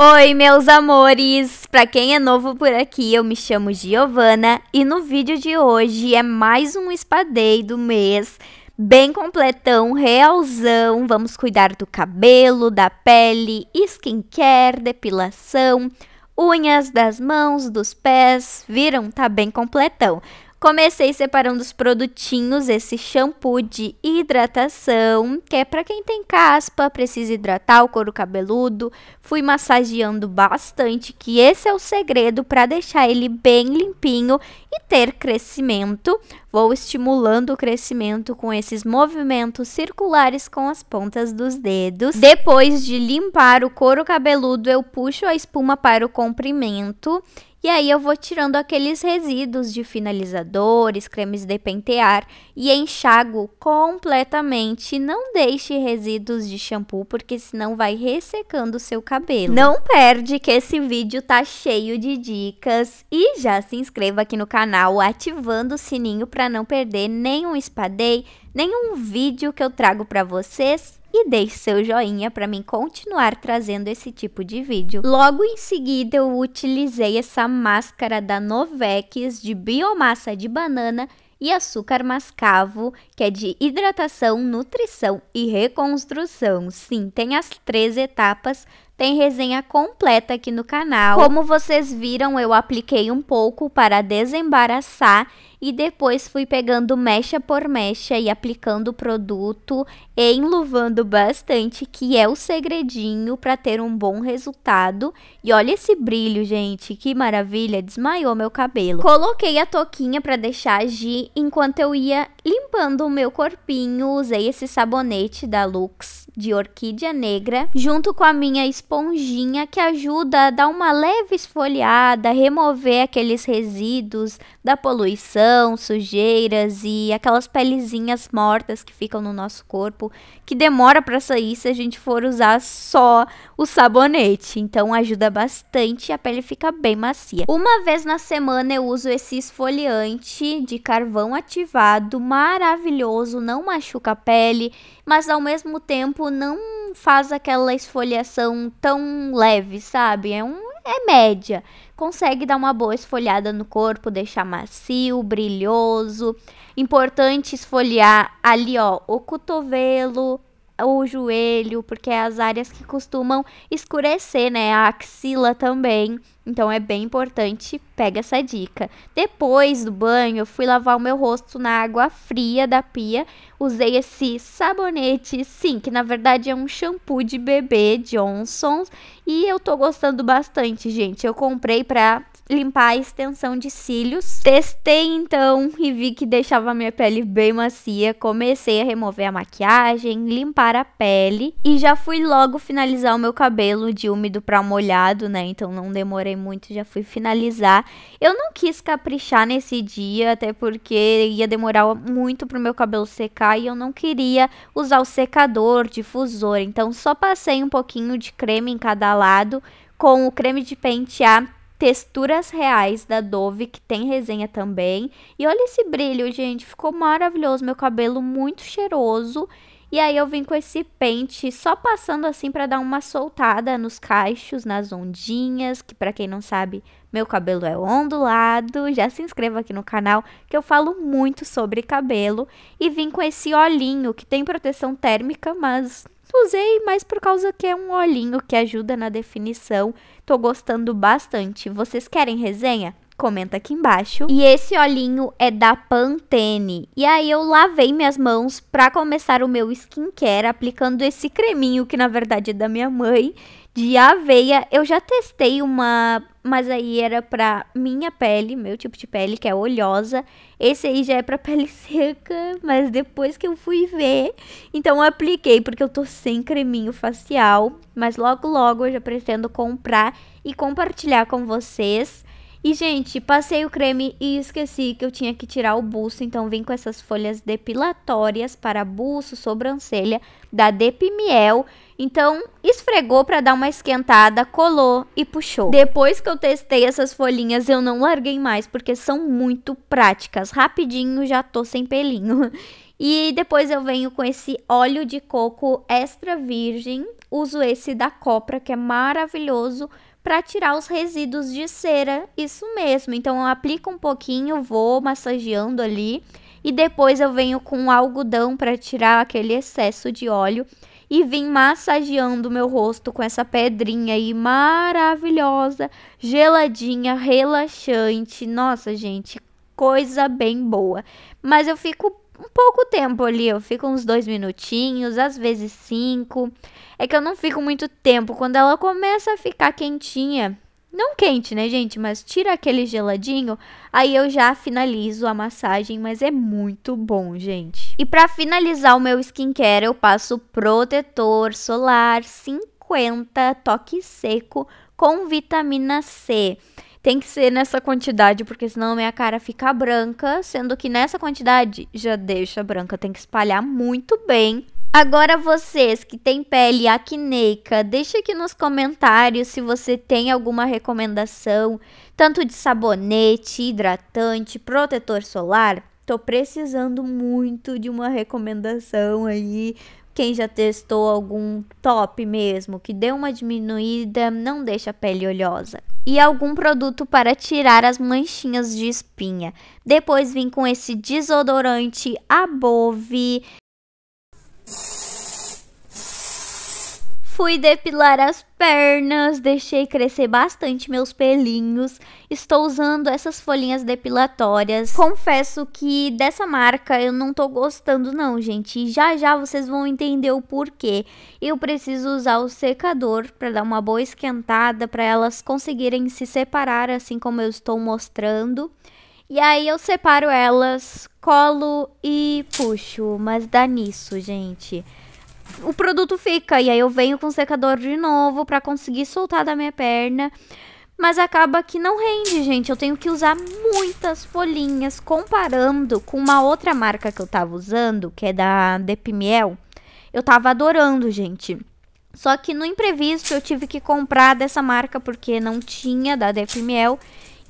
Oi, meus amores! Para quem é novo por aqui, eu me chamo Giovana e no vídeo de hoje é mais um Spa Day do mês, bem completão, realzão. Vamos cuidar do cabelo, da pele, skincare, depilação, unhas das mãos, dos pés, viram? Tá bem completão. Comecei separando os produtinhos, esse shampoo de hidratação, que é para quem tem caspa, precisa hidratar o couro cabeludo. Fui massageando bastante, que esse é o segredo para deixar ele bem limpinho e ter crescimento. Vou estimulando o crescimento com esses movimentos circulares com as pontas dos dedos. Depois de limpar o couro cabeludo, eu puxo a espuma para o comprimento e aí eu vou tirando aqueles resíduos de finalizadores, cremes de pentear e enxago completamente. Não deixe resíduos de shampoo porque senão vai ressecando o seu cabelo. Não perde que esse vídeo tá cheio de dicas e já se inscreva aqui no canal ativando o sininho para não perder nenhum spa day, nenhum vídeo que eu trago para vocês e deixe seu joinha para mim continuar trazendo esse tipo de vídeo. Logo em seguida eu utilizei essa máscara da Novex de biomassa de banana e açúcar mascavo, que é de hidratação, nutrição e reconstrução. Sim, tem as três etapas, tem resenha completa aqui no canal. Como vocês viram, eu apliquei um pouco para desembaraçar e depois fui pegando mecha por mecha e aplicando o produto, enluvando bastante, que é o segredinho para ter um bom resultado. E olha esse brilho, gente, que maravilha, desmaiou meu cabelo. Coloquei a toquinha para deixar agir enquanto eu ia limpando o meu corpinho, usei esse sabonete da Lux de orquídea negra, junto com a minha esponjinha que ajuda a dar uma leve esfoliada, remover aqueles resíduos da poluição poluição, sujeiras e aquelas pelezinhas mortas que ficam no nosso corpo, que demora para sair se a gente for usar só o sabonete. Então ajuda bastante e a pele fica bem macia. Uma vez na semana eu uso esse esfoliante de carvão ativado, maravilhoso, não machuca a pele, mas ao mesmo tempo não faz aquela esfoliação tão leve, sabe? É um é média. Consegue dar uma boa esfoliada no corpo, deixar macio, brilhoso. Importante esfoliar ali, ó, o cotovelo, o joelho, porque é as áreas que costumam escurecer, né? A axila também. Então é bem importante, pega essa dica. Depois do banho, eu fui lavar o meu rosto na água fria da pia. Usei esse sabonete, sim, que na verdade é um shampoo de bebê Johnson's, e eu tô gostando bastante, gente. Eu comprei para limpar a extensão de cílios. Testei então e vi que deixava minha pele bem macia. Comecei a remover a maquiagem, limpar a pele e já fui logo finalizar o meu cabelo de úmido para molhado, né? Então não demorei muito, já fui finalizar. Eu não quis caprichar nesse dia, até porque ia demorar muito pro meu cabelo secar e eu não queria usar o secador, difusor. Então só passei um pouquinho de creme em cada lado com o creme de pentear Texturas Reais da Dove, que tem resenha também. E olha esse brilho, gente, ficou maravilhoso. Meu cabelo muito cheiroso e aí eu vim com esse pente só passando assim para dar uma soltada nos cachos, nas ondinhas, que para quem não sabe, meu cabelo é ondulado. Já se inscreva aqui no canal que eu falo muito sobre cabelo e vim com esse olhinho que tem proteção térmica, mas usei mais por causa que é um olhinho que ajuda na definição. Tô gostando bastante. Vocês querem resenha? comenta aqui embaixo. E esse olhinho é da Pantene. E aí eu lavei minhas mãos para começar o meu skincare aplicando esse creminho que na verdade é da minha mãe de aveia. Eu já testei uma, mas aí era para minha pele, meu tipo de pele que é oleosa. Esse aí já é para pele seca, mas depois que eu fui ver, então eu apliquei porque eu tô sem creminho facial, mas logo logo eu já pretendo comprar e compartilhar com vocês e, gente, passei o creme e esqueci que eu tinha que tirar o buço, então vim com essas folhas depilatórias para buço, sobrancelha, da Depimiel. Então, esfregou para dar uma esquentada, colou e puxou. Depois que eu testei essas folhinhas, eu não larguei mais, porque são muito práticas. Rapidinho já tô sem pelinho. E depois eu venho com esse óleo de coco extra virgem. Uso esse da Copra, que é maravilhoso para tirar os resíduos de cera. Isso mesmo. Então eu aplico um pouquinho, vou massageando ali e depois eu venho com um algodão para tirar aquele excesso de óleo e vim massageando meu rosto com essa pedrinha aí maravilhosa, geladinha, relaxante. Nossa, gente, coisa bem boa. Mas eu fico um pouco tempo ali, eu fico uns dois minutinhos, às vezes cinco. É que eu não fico muito tempo. Quando ela começa a ficar quentinha, não quente, né, gente? Mas tira aquele geladinho, aí eu já finalizo a massagem, mas é muito bom, gente. E para finalizar o meu skincare, eu passo protetor solar 50 toque seco com vitamina C tem que ser nessa quantidade, porque senão minha cara fica branca, sendo que nessa quantidade já deixa branca, tem que espalhar muito bem. Agora vocês que têm pele acneica, deixa aqui nos comentários se você tem alguma recomendação, tanto de sabonete, hidratante, protetor solar. Tô precisando muito de uma recomendação aí quem já testou algum top mesmo que deu uma diminuída, não deixa a pele oleosa. E algum produto para tirar as manchinhas de espinha. Depois vim com esse desodorante Above. Fui depilar as pernas, deixei crescer bastante meus pelinhos. Estou usando essas folhinhas depilatórias. Confesso que dessa marca eu não tô gostando não, gente. já já vocês vão entender o porquê. Eu preciso usar o secador para dar uma boa esquentada para elas conseguirem se separar assim como eu estou mostrando. E aí eu separo elas, colo e puxo, mas dá nisso, gente o produto fica. E aí eu venho com o secador de novo para conseguir soltar da minha perna. Mas acaba que não rende, gente. Eu tenho que usar muitas folhinhas comparando com uma outra marca que eu tava usando, que é da Depimiel. Eu tava adorando, gente. Só que no imprevisto eu tive que comprar dessa marca porque não tinha da Depimiel.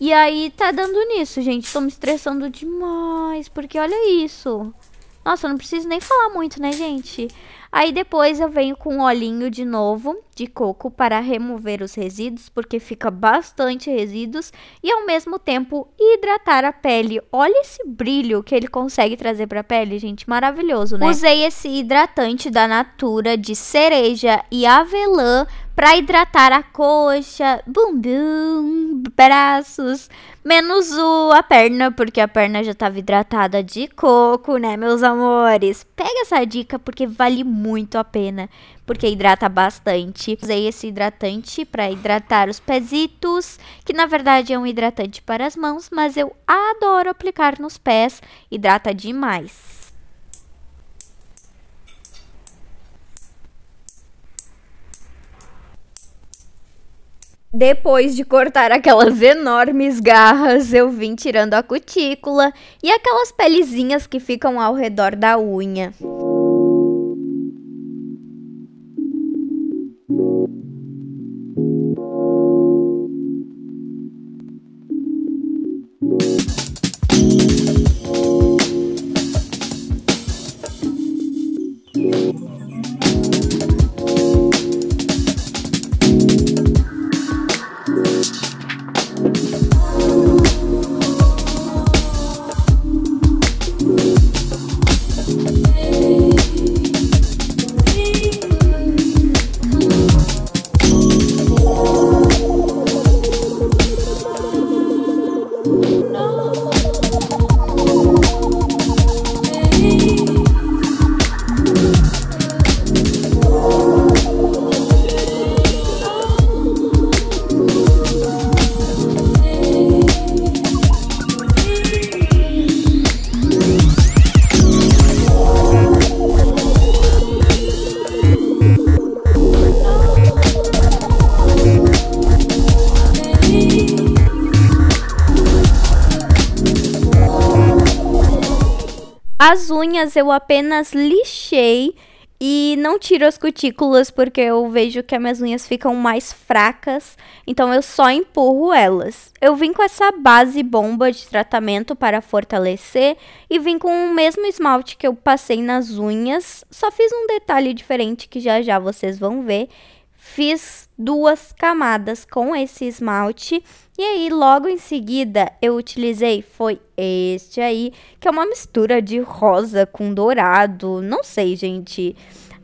E aí tá dando nisso, gente. Tô me estressando demais, porque olha isso. Nossa, eu não preciso nem falar muito, né, gente? Aí depois eu venho com um olhinho de novo de coco para remover os resíduos, porque fica bastante resíduos e ao mesmo tempo hidratar a pele. Olha esse brilho que ele consegue trazer para a pele, gente, maravilhoso, né? Usei esse hidratante da Natura de cereja e avelã para hidratar a coxa, bumbum, braços, menos o, a perna, porque a perna já estava hidratada de coco, né, meus amores? Pega essa dica porque vale muito a pena, porque hidrata bastante. Usei esse hidratante para hidratar os pezitos, que na verdade é um hidratante para as mãos, mas eu adoro aplicar nos pés, hidrata demais. Depois de cortar aquelas enormes garras, eu vim tirando a cutícula e aquelas pelezinhas que ficam ao redor da unha. unhas eu apenas lixei e não tiro as cutículas porque eu vejo que as minhas unhas ficam mais fracas, então eu só empurro elas. Eu vim com essa base bomba de tratamento para fortalecer e vim com o mesmo esmalte que eu passei nas unhas, só fiz um detalhe diferente que já já vocês vão ver. Fiz duas camadas com esse esmalte e aí logo em seguida eu utilizei foi este aí, que é uma mistura de rosa com dourado, não sei, gente.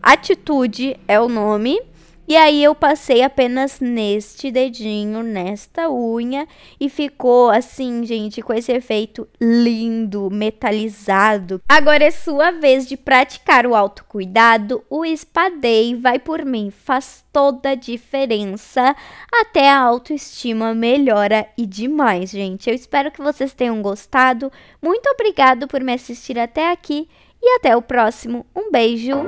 Atitude é o nome e aí eu passei apenas neste dedinho, nesta unha e ficou assim, gente, com esse efeito lindo, metalizado. Agora é sua vez de praticar o autocuidado. O espadei vai por mim, faz toda a diferença, até a autoestima melhora e demais, gente. Eu espero que vocês tenham gostado. Muito obrigado por me assistir até aqui e até o próximo. Um beijo.